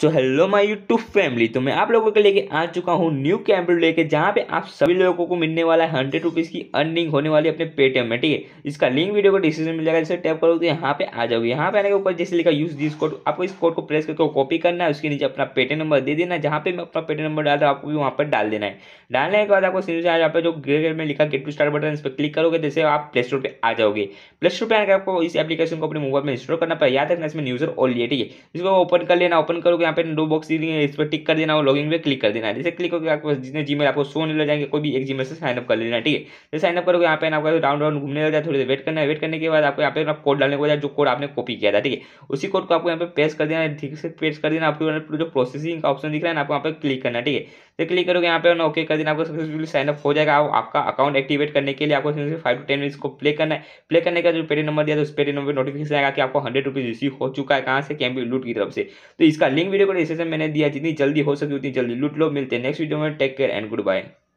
so hello my YouTube family तो मैं आप लोगों के लेके आ चुका हूँ न्यू कैमरे लेके जहाँ पे आप सभी लोगों को मिलने वाला है हंड्रेड रुपीज़ की अर्निंग होने वाली अपने पेटीएम में ठीक है इसका लिंक वीडियो को डिस्क्रिप्शन मिल जाएगा जैसे टैप करोगे तो यहाँ पे आ जाओगे यहाँ पे आने के ऊपर जैसे लिखा यूज दिस कोड आपको इस कोड को प्रेस करके कॉपी करना है उसके नीचे अपना पेटीएम नंबर दे देना जहाँ पे मैं अपना पेटीएम नंबर डाल रहा आपको भी वहाँ पर डाल देना है डालने के बाद आपको यहाँ पर जो ग्रे में लिखा गेट टू स्टार्ट बटन इस पर क्लिक करोगे जैसे आप प्ले स्टोर पर आ जाओगे प्ले स्टोर पर आकर आपको इस एप्लीकेशन को अपने मोबाइल में इंस्टॉल करना पड़ेगा याद रखना इसमें न्यूजर ऑल ठीक है इसको ओपन कर लेना ओपन करोगे यहाँ पे दो बॉक्स दी है इस पर टिक कर देना और लॉगिन पे क्लिक कर देना है जैसे क्लिक होकर आपको जितने जी आपको शो नहीं लग जाएंगे कोई भी एक जी से साइनअप कर लेना ठीक है जैसे साइनअप करोगे यहाँ पे आपको राउंड राउंड घूमने लग जाए थोड़ी देर वेट करना है वेट करने के बाद आपको यहाँ पे कोड डालने के बाद जो कोड आपने कॉपी किया था ठीक है उसी कोड को आपको यहाँ पे पेस्ट कर देना ठीक से पेस्ट कर देना आपको जो प्रोसेसिंग का ऑप्शन दिख रहा है ना आपको यहाँ पे क्लिक करना ठीक है से क्लिक करोगे यहाँ पे ओके कर देना आपको सक्सेसफुली साइनअप हो जाएगा आपका अकाउंट एक्टिवेट करने के लिए आपको फाइव टू टेन मिनट्स को प्ले करना है प्ले करने का जो पेड नंबर दिया तो उस पेड नंबर नोटिफिकेशन आएगा कि आपको हंड्रेड रुपीज़ रिसीव हो चुका है कहाँ से कैम्पी लूट की तरफ से तो इसका लिंक वीडियो को डिस्क्रिप्शन मैंने दिया जितनी जल्दी हो सके उतनी जल्दी लूट लो मिलते हैं नेक्स्ट वीडियो में take care and good bye